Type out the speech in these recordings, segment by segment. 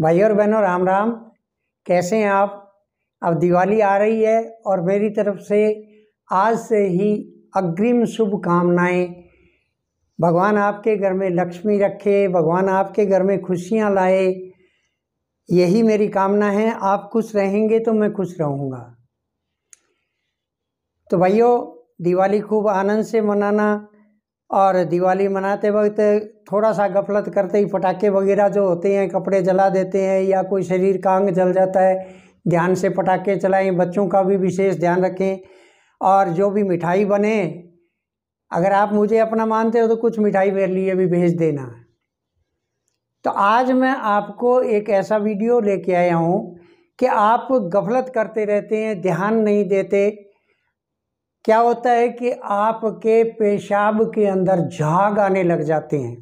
भाई और बहनों राम राम कैसे हैं आप अब दिवाली आ रही है और मेरी तरफ से आज से ही अग्रिम शुभकामनाएँ भगवान आपके घर में लक्ष्मी रखे भगवान आपके घर में खुशियाँ लाए यही मेरी कामना है आप खुश रहेंगे तो मैं खुश रहूँगा तो भाइयों दिवाली खूब आनंद से मनाना और दिवाली मनाते वक्त थोड़ा सा गफलत करते ही पटाखे वगैरह जो होते हैं कपड़े जला देते हैं या कोई शरीर का अंग जल जाता है ध्यान से पटाखे चलाएं बच्चों का भी विशेष ध्यान रखें और जो भी मिठाई बने अगर आप मुझे अपना मानते हो तो कुछ मिठाई मेरे लिए भी भेज देना तो आज मैं आपको एक ऐसा वीडियो लेके आया हूँ कि आप गफलत करते रहते हैं ध्यान नहीं देते क्या होता है कि आपके पेशाब के अंदर झाग आने लग जाते हैं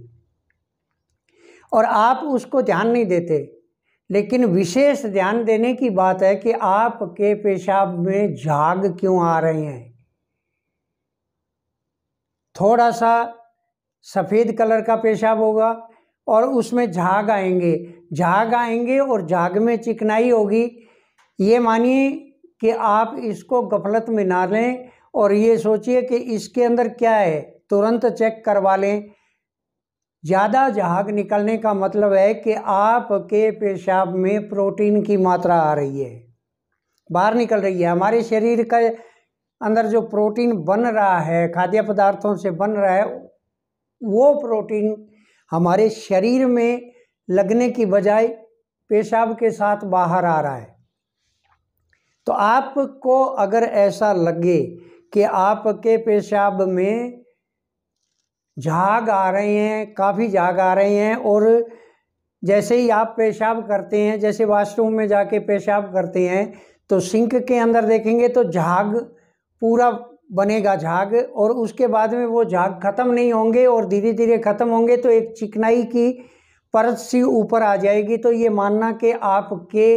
और आप उसको ध्यान नहीं देते लेकिन विशेष ध्यान देने की बात है कि आपके पेशाब में झाग क्यों आ रहे हैं थोड़ा सा सफ़ेद कलर का पेशाब होगा और उसमें झाग आएंगे झाग आएंगे और झाग में चिकनाई होगी ये मानिए कि आप इसको गफलत में ना लें और ये सोचिए कि इसके अंदर क्या है तुरंत चेक करवा लें ज़्यादा झाग निकलने का मतलब है कि आपके पेशाब में प्रोटीन की मात्रा आ रही है बाहर निकल रही है हमारे शरीर का अंदर जो प्रोटीन बन रहा है खाद्य पदार्थों से बन रहा है वो प्रोटीन हमारे शरीर में लगने की बजाय पेशाब के साथ बाहर आ रहा है तो आपको अगर ऐसा लगे कि आपके पेशाब में झाग आ रहे हैं काफ़ी झाग आ रहे हैं और जैसे ही आप पेशाब करते हैं जैसे वाशरूम में जाके पेशाब करते हैं तो सिंक के अंदर देखेंगे तो झाग पूरा बनेगा झाग और उसके बाद में वो झाग ख़त्म नहीं होंगे और धीरे धीरे ख़त्म होंगे तो एक चिकनाई की परत सी ऊपर आ जाएगी तो ये मानना कि आपके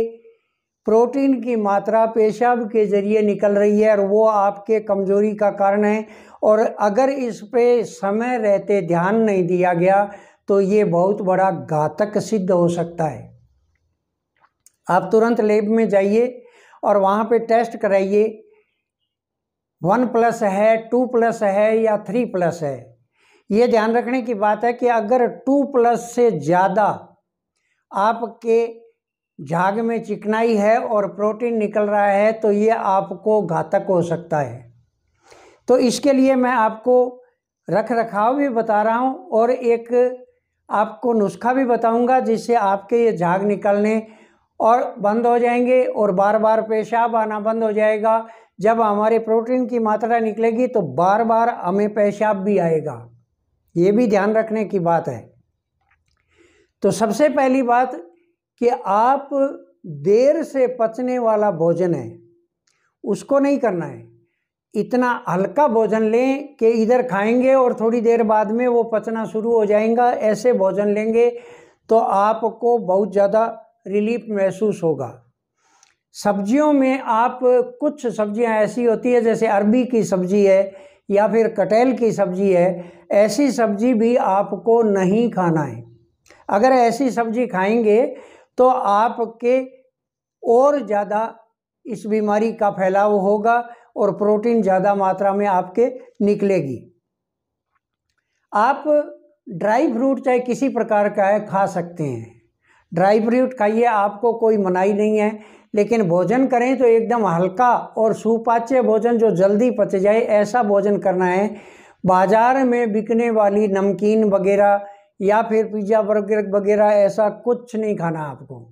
प्रोटीन की मात्रा पेशाब के ज़रिए निकल रही है और वो आपके कमज़ोरी का कारण है और अगर इस पर समय रहते ध्यान नहीं दिया गया तो ये बहुत बड़ा घातक सिद्ध हो सकता है आप तुरंत लेब में जाइए और वहाँ पे टेस्ट कराइए वन प्लस है टू प्लस है या थ्री प्लस है ये ध्यान रखने की बात है कि अगर टू प्लस से ज़्यादा आपके झाग में चिकनाई है और प्रोटीन निकल रहा है तो ये आपको घातक हो सकता है तो इसके लिए मैं आपको रख रखाव भी बता रहा हूँ और एक आपको नुस्खा भी बताऊँगा जिससे आपके ये झाग निकलने और बंद हो जाएंगे और बार बार पेशाब आना बंद हो जाएगा जब हमारे प्रोटीन की मात्रा निकलेगी तो बार बार हमें पेशाब भी आएगा ये भी ध्यान रखने की बात है तो सबसे पहली बात कि आप देर से पचने वाला भोजन है उसको नहीं करना है इतना हल्का भोजन लें कि इधर खाएंगे और थोड़ी देर बाद में वो पचना शुरू हो जाएगा ऐसे भोजन लेंगे तो आपको बहुत ज़्यादा रिलीफ महसूस होगा सब्जियों में आप कुछ सब्जियां ऐसी होती है जैसे अरबी की सब्जी है या फिर कटहल की सब्जी है ऐसी सब्जी भी आपको नहीं खाना है अगर ऐसी सब्जी खाएंगे तो आपके और ज़्यादा इस बीमारी का फैलाव होगा और प्रोटीन ज़्यादा मात्रा में आपके निकलेगी आप ड्राई फ्रूट चाहे किसी प्रकार का है खा सकते हैं ड्राई फ्रूट खाइए आपको कोई मनाही नहीं है लेकिन भोजन करें तो एकदम हल्का और सुपाच्य भोजन जो जल्दी पच जाए ऐसा भोजन करना है बाज़ार में बिकने वाली नमकीन वगैरह या फिर पिज्ज़ा बर्गर वगैरह ऐसा कुछ नहीं खाना आपको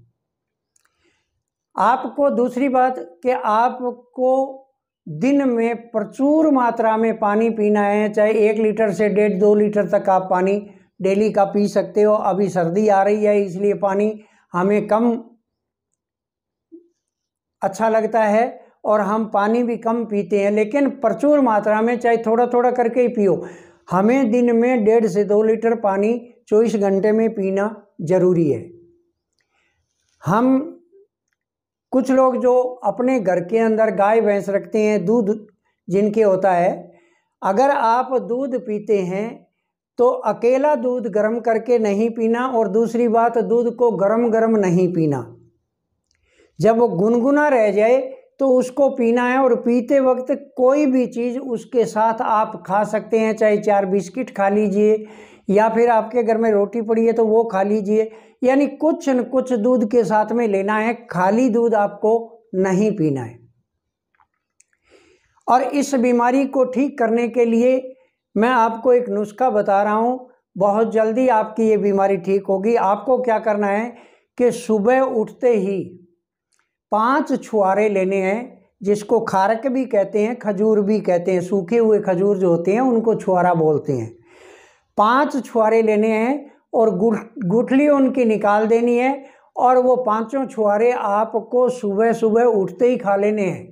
आपको दूसरी बात कि आपको दिन में प्रचुर मात्रा में पानी पीना है चाहे एक लीटर से डेढ़ दो लीटर तक आप पानी डेली का पी सकते हो अभी सर्दी आ रही है इसलिए पानी हमें कम अच्छा लगता है और हम पानी भी कम पीते हैं लेकिन प्रचुर मात्रा में चाहे थोड़ा थोड़ा करके ही पियो हमें दिन में डेढ़ से दो लीटर पानी चौबीस घंटे में पीना ज़रूरी है हम कुछ लोग जो अपने घर के अंदर गाय भैंस रखते हैं दूध जिनके होता है अगर आप दूध पीते हैं तो अकेला दूध गर्म करके नहीं पीना और दूसरी बात दूध को गर्म गर्म नहीं पीना जब वो गुनगुना रह जाए तो उसको पीना है और पीते वक्त कोई भी चीज़ उसके साथ आप खा सकते हैं चाहे चार बिस्किट खा लीजिए या फिर आपके घर में रोटी पड़ी है तो वो खा लीजिए यानी कुछ न कुछ दूध के साथ में लेना है खाली दूध आपको नहीं पीना है और इस बीमारी को ठीक करने के लिए मैं आपको एक नुस्खा बता रहा हूँ बहुत जल्दी आपकी ये बीमारी ठीक होगी आपको क्या करना है कि सुबह उठते ही पांच छुआरे लेने हैं जिसको खारक भी कहते हैं खजूर भी कहते हैं सूखे हुए खजूर जो होते हैं उनको छुआरा बोलते हैं पांच छुआरे लेने हैं और गुठली उनकी निकाल देनी है और वो पांचों छुआरे आपको सुबह सुबह उठते ही खा लेने हैं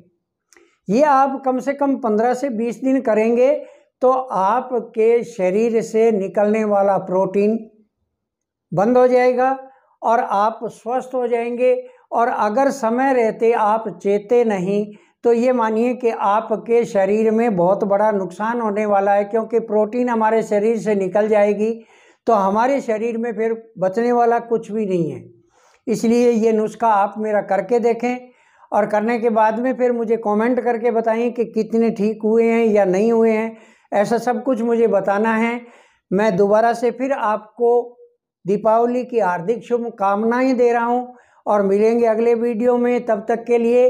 ये आप कम से कम पंद्रह से बीस दिन करेंगे तो आपके शरीर से निकलने वाला प्रोटीन बंद हो जाएगा और आप स्वस्थ हो जाएंगे और अगर समय रहते आप चेते नहीं तो ये मानिए कि आपके शरीर में बहुत बड़ा नुकसान होने वाला है क्योंकि प्रोटीन हमारे शरीर से निकल जाएगी तो हमारे शरीर में फिर बचने वाला कुछ भी नहीं है इसलिए ये नुस्खा आप मेरा करके देखें और करने के बाद में फिर मुझे कमेंट करके बताएं कि कितने ठीक हुए हैं या नहीं हुए हैं ऐसा सब कुछ मुझे बताना है मैं दोबारा से फिर आपको दीपावली की हार्दिक शुभकामनाएँ दे रहा हूँ और मिलेंगे अगले वीडियो में तब तक के लिए